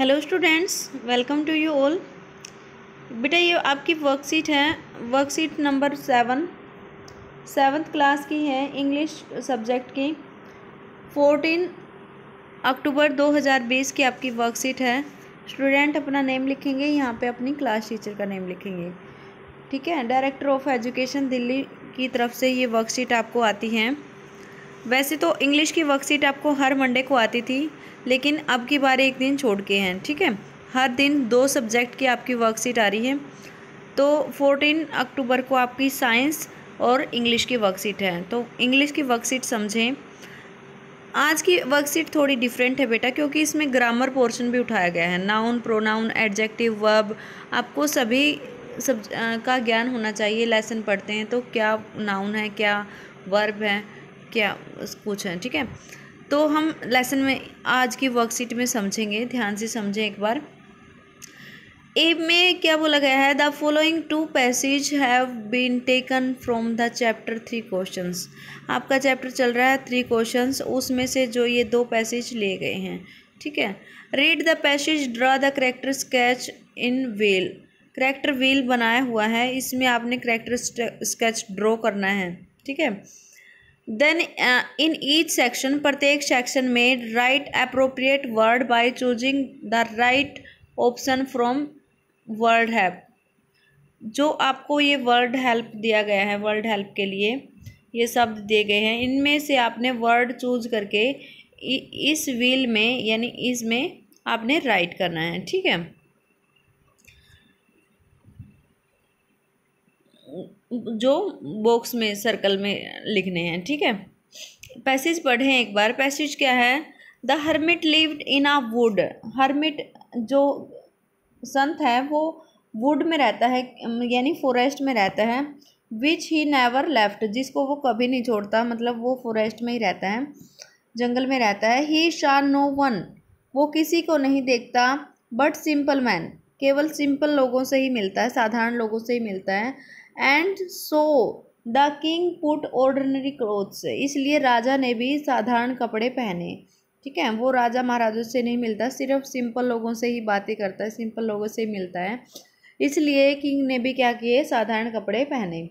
hello students welcome to you all बेटा ये आपकी वर्कशीट है worksheet number seven seventh class की है इंग्लिश सब्जेक्ट की फोर्टीन अक्टूबर 2020 की आपकी वर्कशीट है स्टूडेंट अपना नेम लिखेंगे यहाँ पे अपनी क्लास टीचर का नेम लिखेंगे ठीक है डायरेक्टर ऑफ एजुकेशन दिल्ली की तरफ से ये वर्कशीट आपको आती है वैसे तो इंग्लिश की वर्कशीट आपको हर मंडे को आती थी लेकिन अब की बार एक दिन छोड़ के हैं ठीक है हर दिन दो सब्जेक्ट की आपकी वर्कशीट आ रही है तो फोर्टीन अक्टूबर को आपकी साइंस और इंग्लिश की वर्कशीट है तो इंग्लिश की वर्कशीट समझें आज की वर्कशीट थोड़ी डिफरेंट है बेटा क्योंकि इसमें ग्रामर पोर्शन भी उठाया गया है नाउन प्रोनाउन एडजेक्टिव वर्ब आपको सभी सब का ज्ञान होना चाहिए लेसन पढ़ते हैं तो क्या नाउन है क्या वर्ब है क्या पूछा है ठीक है तो हम लेसन में आज की वर्कशीट में समझेंगे ध्यान से समझें एक बार ए में क्या बोला गया है the following two passage have been taken from the chapter three questions आपका चैप्टर चल रहा है थ्री क्वेश्चंस उसमें से जो ये दो पैसेज लिए गए हैं ठीक है read the passage draw the character sketch in well character well बनाया हुआ है इसमें आपने करेक्टर स्केच ड्रॉ करना है ठीक है देन इन ईच सेक्शन प्रत्येक सेक्शन में write appropriate word by choosing the right option from word help जो आपको ये वर्ड हेल्प दिया गया है वर्ड हेल्प के लिए ये शब्द दिए गए हैं इनमें से आपने वर्ड चूज करके इस व्हील में यानी इसमें आपने राइट करना है ठीक है जो बॉक्स में सर्कल में लिखने हैं ठीक है पैसेज पढ़ें एक बार पैसेज क्या है the hermit lived in a wood hermit जो संत है वो वुड में रहता है यानी फॉरेस्ट में रहता है विच ही नेवर लेफ्ट जिसको वो कभी नहीं छोड़ता मतलब वो फॉरेस्ट में ही रहता है जंगल में रहता है ही शा नो वन वो किसी को नहीं देखता बट सिंपल मैन केवल सिंपल लोगों से ही मिलता है साधारण लोगों से ही मिलता है and so the king put ordinary clothes इसलिए राजा ने भी साधारण कपड़े पहने ठीक है वो राजा महाराजों से नहीं मिलता सिर्फ सिंपल लोगों से ही बातें करता है सिंपल लोगों से मिलता है इसलिए किंग ने भी क्या किए साधारण कपड़े पहने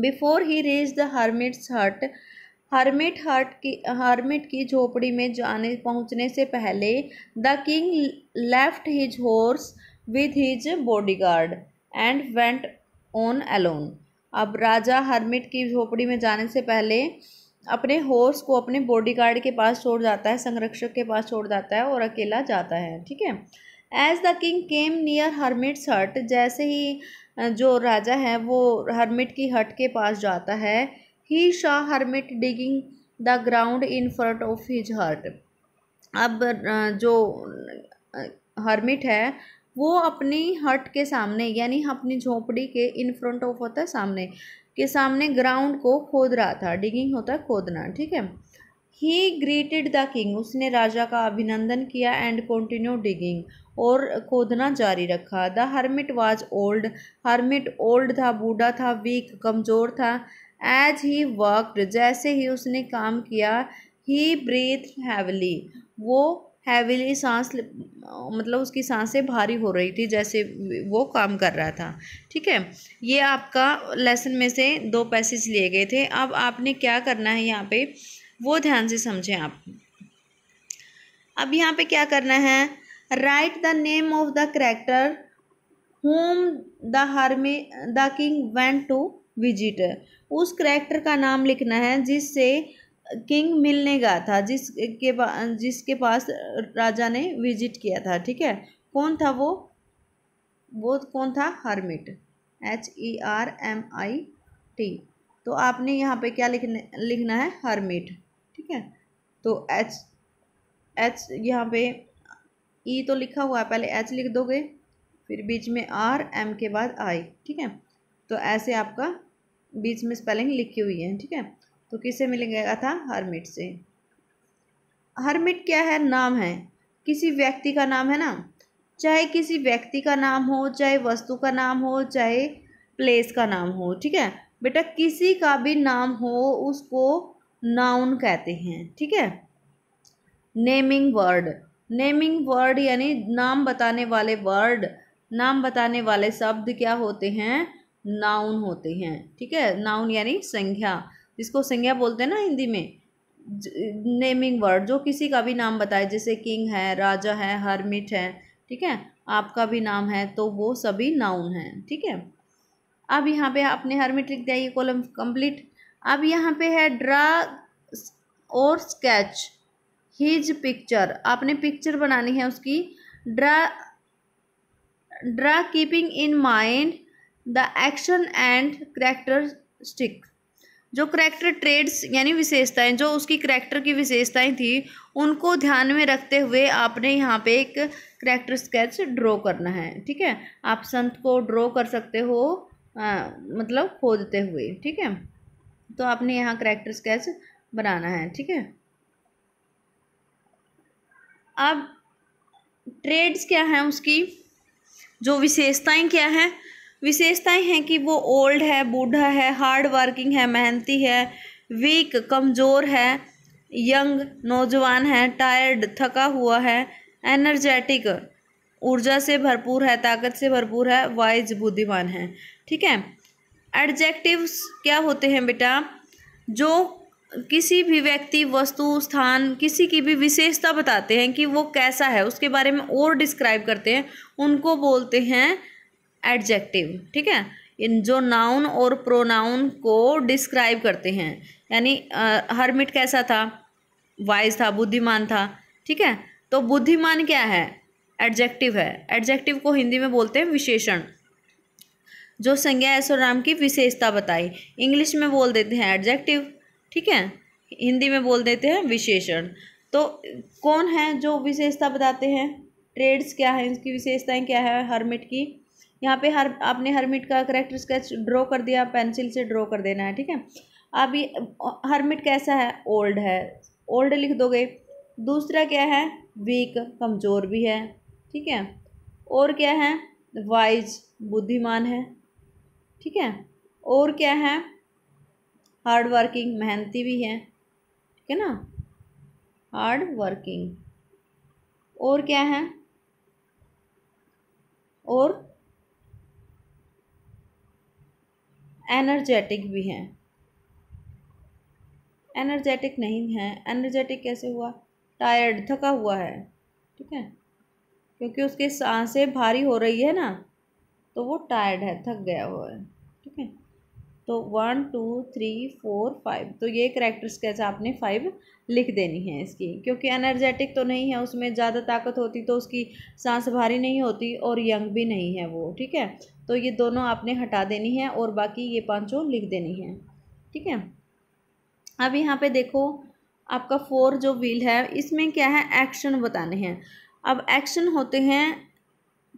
before he reached the hermit's hut hermit hut की हर्मिट की झोपड़ी में जाने पहुंचने से पहले the king left his horse with his bodyguard and went on alone अब राजा हरमिट की झोपड़ी में जाने से पहले अपने हॉर्स को अपने बॉडीगार्ड के पास छोड़ जाता है संरक्षक के पास छोड़ जाता है और अकेला जाता है ठीक है as the king came near hermit's hut जैसे ही जो राजा है वो हरमिट की हट के पास जाता है he saw hermit digging the ground in front of his hut अब जो हरमिट है वो अपनी हट के सामने यानी अपनी झोपड़ी के इन फ्रंट ऑफ होता है सामने के सामने ग्राउंड को खोद रहा था डिगिंग होता है खोदना ठीक है ही ग्रीटेड द किंग उसने राजा का अभिनंदन किया एंड कंटिन्यू डिगिंग और खोदना जारी रखा the hermit was old hermit old था बूढ़ा था वीक कमज़ोर था एज ही वर्कड जैसे ही उसने काम किया ही ब्रीथ हैवली वो हैविली सांस मतलब उसकी सांसें भारी हो रही थी जैसे वो काम कर रहा था ठीक है ये आपका लेसन में से दो पैसेज लिए गए थे अब आपने क्या करना है यहाँ पे वो ध्यान से समझें आप अब यहाँ पे क्या करना है write the name of the character whom the hermit the king went to visit उस करेक्टर का नाम लिखना है जिससे किंग गया था जिस था जिसके जिसके पास राजा ने विजिट किया था ठीक है कौन था वो वो कौन था hermit H E e R M I T तो आपने यहाँ पे क्या लिखने लिखना है हरमिट ठीक है तो एच एच यहाँ पे ई e तो लिखा हुआ है पहले एच लिख दोगे फिर बीच में आर एम के बाद आई ठीक है तो ऐसे आपका बीच में स्पेलिंग लिखी हुई है ठीक है तो किसे मिलेगा था हरमिट से हरमिट क्या है नाम है किसी व्यक्ति का नाम है ना चाहे किसी व्यक्ति का नाम हो चाहे वस्तु का नाम हो चाहे प्लेस का नाम हो ठीक है बेटा किसी का भी नाम हो उसको नाउन कहते हैं ठीक है नेमिंग वर्ड नेमिंग वर्ड यानी नाम बताने वाले वर्ड नाम बताने वाले शब्द क्या होते हैं नाउन होते हैं ठीक है नाउन यानी संज्ञा जिसको संज्ञा बोलते हैं ना हिंदी में नेमिंग वर्ड जो किसी का भी नाम बताए जैसे किंग है राजा है हरमिट है ठीक है आपका भी नाम है तो वो सभी नाउन है ठीक है अब यहाँ पे आपने हरमिट लिख दिया ये कॉलम कंप्लीट अब यहाँ पे है ड्रा और स्केच हिज पिक्चर आपने पिक्चर बनानी है उसकी draw draw keeping in mind the action and characteristics जो करेक्टर ट्रेड्स यानी विशेषताएं जो उसकी करेक्टर की विशेषताएं थी उनको ध्यान में रखते हुए आपने यहाँ पे एक करैक्टर स्केच ड्रॉ करना है ठीक है आप संत को ड्रॉ कर सकते हो आ, मतलब खोदते हुए ठीक है तो आपने यहाँ करैक्टर स्केच बनाना है ठीक है अब ट्रेड्स क्या हैं उसकी जो विशेषताएं क्या हैं विशेषताएं हैं कि वो ओल्ड है बूढ़ा है हार्ड वर्किंग है मेहनती है वीक कमज़ोर है यंग नौजवान है टायर्ड थका हुआ है एनर्जेटिक ऊर्जा से भरपूर है ताकत से भरपूर है वाइज बुद्धिमान है ठीक है एडजेक्टिव्स क्या होते हैं बेटा जो किसी भी व्यक्ति वस्तु स्थान किसी की भी विशेषता बताते हैं कि वो कैसा है उसके बारे में और डिस्क्राइब करते हैं उनको बोलते हैं एडजेक्टिव ठीक है इन जो नाउन और प्रोनाउन को डिस्क्राइब करते हैं यानी हरमिट कैसा था वाइज था बुद्धिमान था ठीक है तो बुद्धिमान क्या है एडजेक्टिव है एडजेक्टिव को हिंदी में बोलते हैं विशेषण जो संज्ञा ऐश्वर्याम की विशेषता बताई इंग्लिश में बोल देते हैं एडजेक्टिव ठीक है हिंदी में बोल देते हैं विशेषण तो कौन है जो विशेषता बताते हैं ट्रेड्स क्या है इनकी विशेषताएं क्या है हर्मिट की यहाँ पे हर आपने हरमिट का करेक्टर स्केच ड्रॉ कर दिया पेंसिल से ड्रॉ कर देना है ठीक है अब ये हरमिट कैसा है ओल्ड है ओल्ड लिख दोगे दूसरा क्या है वीक कमज़ोर भी है ठीक है और क्या है वाइज बुद्धिमान है ठीक है और क्या है हार्ड वर्किंग मेहनती भी है ठीक है ना हार्ड वर्किंग और क्या है और एनर्जेटिक भी हैं एनर्जेटिक नहीं है एनर्जेटिक कैसे हुआ टायर्ड थका हुआ है ठीक है क्योंकि उसकी सांसें भारी हो रही है ना तो वो टायर्ड है थक गया हुआ है ठीक है तो one two three four five तो ये करेक्टर्स कैसे आपने फाइव लिख देनी है इसकी क्योंकि एनर्जेटिक तो नहीं है उसमें ज़्यादा ताकत होती तो उसकी सांस भारी नहीं होती और यंग भी नहीं है वो ठीक है तो ये दोनों आपने हटा देनी है और बाकी ये पाँचों लिख देनी है ठीक है अब यहाँ पे देखो आपका फोर जो व्हील है इसमें क्या है एक्शन बताने हैं अब एक्शन होते हैं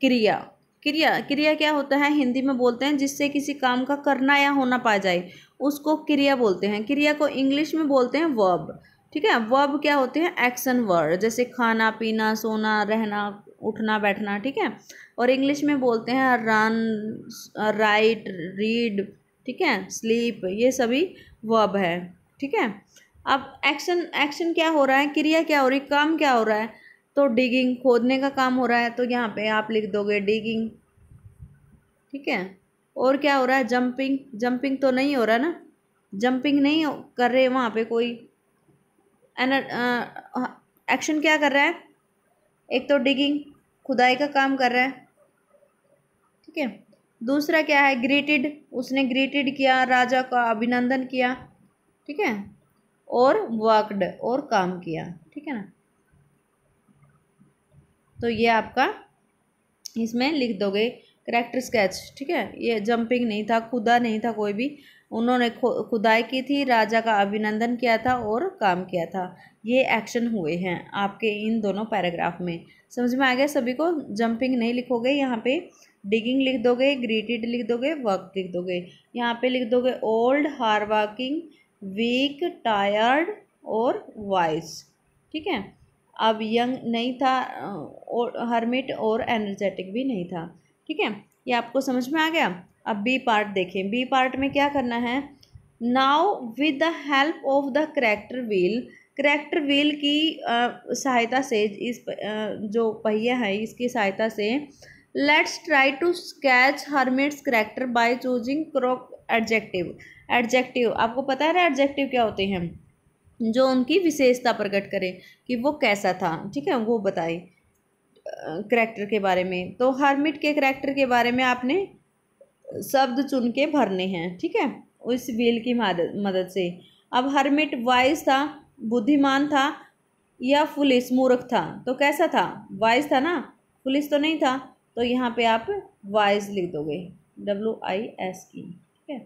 क्रिया क्रिया क्रिया क्या होता है हिंदी में बोलते हैं जिससे किसी काम का करना या होना पा जाए उसको क्रिया बोलते हैं क्रिया को इंग्लिश में बोलते हैं वर्ब ठीक है वर्ब क्या होते हैं एक्शन वर्ड जैसे खाना पीना सोना रहना उठना बैठना ठीक है और इंग्लिश में बोलते हैं रन राइट रीड ठीक है स्लीप ये सभी वर्ब है ठीक है अब एक्शन एक्शन क्या हो रहा है क्रिया क्या हो रही काम क्या हो रहा है तो डिगिंग खोदने का काम हो रहा है तो यहाँ पे आप लिख दोगे डिगिंग ठीक है और क्या हो रहा है जंपिंग जंपिंग तो नहीं हो रहा ना जंपिंग नहीं कर रहे वहाँ पे कोई एनर एक्शन क्या कर रहा है एक तो डिगिंग खुदाई का काम कर रहा है ठीक है दूसरा क्या है ग्रीटेड उसने ग्रीटेड किया राजा का अभिनंदन किया ठीक है और वर्कड और काम किया ठीक है ना तो ये आपका इसमें लिख दोगे करेक्टर स्केच ठीक है ये जंपिंग नहीं था खुदा नहीं था कोई भी उन्होंने खुदाई की थी राजा का अभिनंदन किया था और काम किया था ये एक्शन हुए हैं आपके इन दोनों पैराग्राफ में समझ में आ गया सभी को जंपिंग नहीं लिखोगे यहाँ पे डिगिंग लिख दोगे ग्रीटेड लिख दोगे वर्क लिख दोगे यहाँ पे लिख दोगे old hard working weak tired और वाइस ठीक है अब यंग नहीं था और हर्मिट और एनर्जेटिक भी नहीं था ठीक है ये आपको समझ में आ गया अब बी पार्ट देखें बी पार्ट में क्या करना है now with the help of the character wheel character wheel की सहायता से इस जो पहिया है इसकी सहायता से let's try to sketch hermit's character by choosing crook adjective adjective आपको पता है ना एडजेक्टिव क्या होते हैं जो उनकी विशेषता प्रकट करें कि वो कैसा था ठीक है वो बताए करैक्टर के बारे में तो हरमिट के करैक्टर के बारे में आपने शब्द चुन के भरने हैं ठीक है उस व्हील की मदद से अब हरमिट वाइस था बुद्धिमान था या फुलिस मूर्ख था तो कैसा था वाइस था ना फुलिस तो नहीं था तो यहाँ पे आप वाइस लिख दोगे डब्ल्यू आई एस की ठीक है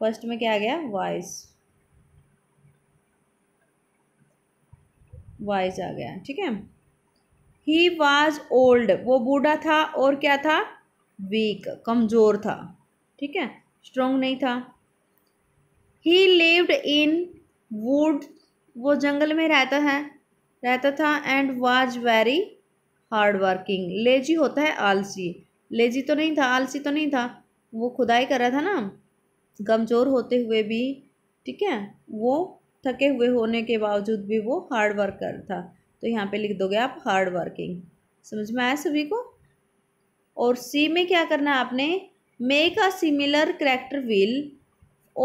फर्स्ट में क्या आ गया वाइस वाइस आ गया ठीक है ही वाज ओल्ड वो बूढ़ा था और क्या था वीक कमज़ोर था ठीक है स्ट्रोंग नहीं था ही लिव्ड इन वुड वो जंगल में रहता है रहता था and was very hard working lazy होता है आलसी लेजी तो नहीं था आलसी तो नहीं था वो खुदाई कर रहा था ना कमज़ोर होते हुए भी ठीक है वो थके हुए होने के बावजूद भी वो हार्ड वर्क कर था तो यहाँ पे लिख दोगे आप हार्ड वर्किंग समझ में आया सभी को और सी में क्या करना है आपने make a similar character will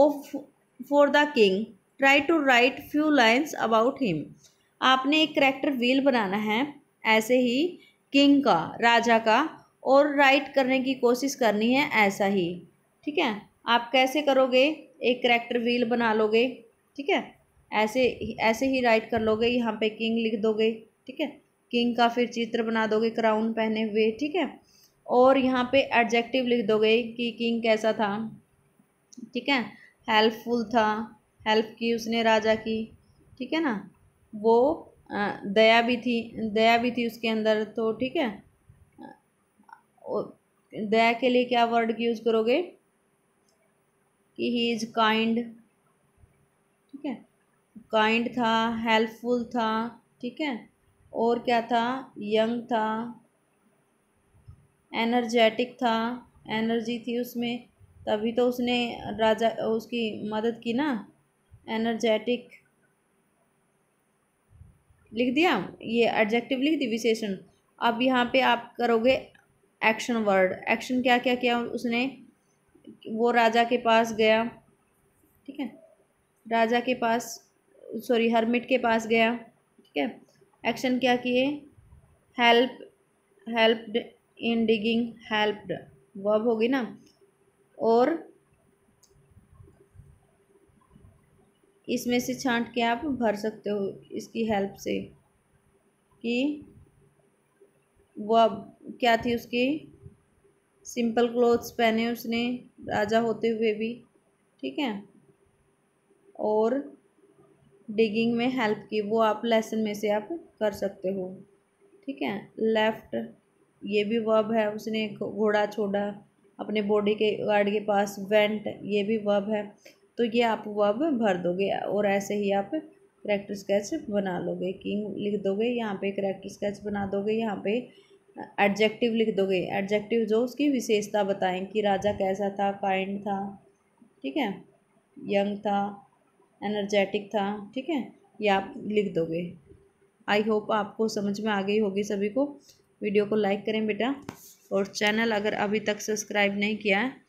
off for the king try to write few lines about him आपने एक करेक्टर व्हील बनाना है ऐसे ही किंग का राजा का और राइट करने की कोशिश करनी है ऐसा ही ठीक है आप कैसे करोगे एक करेक्टर व्हील बना लोगे ठीक है ऐसे ऐसे ही राइट कर लोगे यहाँ पे किंग लिख दोगे ठीक है किंग का फिर चित्र बना दोगे क्राउन पहने हुए ठीक है और यहाँ पे एडजेक्टिव लिख दोगे कि किंग कैसा था ठीक है हेल्पफुल था हेल्प की उसने राजा की ठीक है ना वो दया भी थी दया भी थी उसके अंदर तो ठीक है दया के लिए क्या वर्ड यूज़ करोगे कि ही इज़ काइंड ठीक है काइंड था हेल्पफुल था ठीक है और क्या था यंग था एनर्जेटिक था एनर्जी थी उसमें तभी तो उसने राजा उसकी मदद की ना एनर्जेटिक लिख दिया ये एडजेक्टिव लिख दी विशेषण अब यहाँ पे आप करोगे एक्शन वर्ड एक्शन क्या क्या किया उसने वो राजा के पास गया ठीक है राजा के पास सॉरी हरमिट के पास गया ठीक है एक्शन क्या किए help help in digging helped verb होगी ना और इसमें से छांट के आप भर सकते हो इसकी हेल्प से कि वह क्या थी उसकी सिंपल क्लोथ्स पहने उसने राजा होते हुए भी ठीक है और डिगिंग में हेल्प की वो आप लेसन में से आप कर सकते हो ठीक है लेफ्ट ये भी वर्ब है उसने घोड़ा छोड़ा अपने बॉडी के गार्ड के पास वेंट ये भी वर्ब है तो ये आप वर्ब भर दोगे और ऐसे ही आप करेक्टर स्केच बना लोगे किंग लिख दोगे यहाँ पे करेक्टर स्केच बना दोगे यहाँ पे एडजेक्टिव लिख दोगे एडजेक्टिव जो उसकी विशेषता बताएं कि राजा कैसा था काइंड था ठीक है यंग था एनर्जेटिक था ठीक है ये आप लिख दोगे आई होप आपको समझ में आ गई होगी सभी को वीडियो को लाइक करें बेटा और चैनल अगर अभी तक सब्सक्राइब नहीं किया है